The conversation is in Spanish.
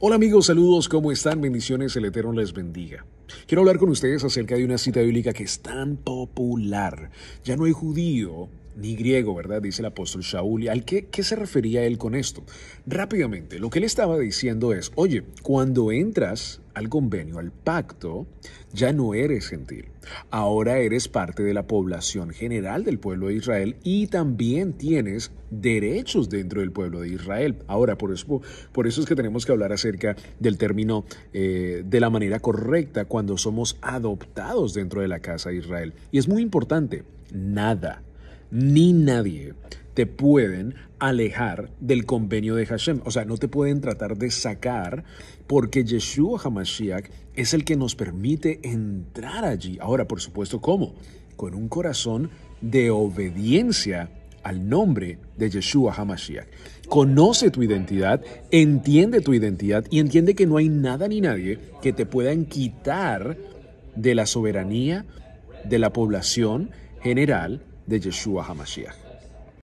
Hola amigos, saludos, ¿cómo están? Bendiciones, el Eterno les bendiga. Quiero hablar con ustedes acerca de una cita bíblica que es tan popular. Ya no hay judío ni griego, ¿verdad? Dice el apóstol Shaul. al qué, qué se refería él con esto? Rápidamente, lo que él estaba diciendo es, oye, cuando entras al convenio, al pacto, ya no eres gentil. Ahora eres parte de la población general del pueblo de Israel y también tienes derechos dentro del pueblo de Israel. Ahora, por eso, es que tenemos que hablar acerca del término eh, de la manera correcta cuando somos adoptados dentro de la casa de Israel. Y es muy importante, nada ni nadie te pueden alejar del convenio de Hashem. O sea, no te pueden tratar de sacar porque Yeshua HaMashiach es el que nos permite entrar allí. Ahora, por supuesto, ¿cómo? Con un corazón de obediencia al nombre de Yeshua HaMashiach. Conoce tu identidad, entiende tu identidad y entiende que no hay nada ni nadie que te puedan quitar de la soberanía de la población general the Yeshua HaMashiach.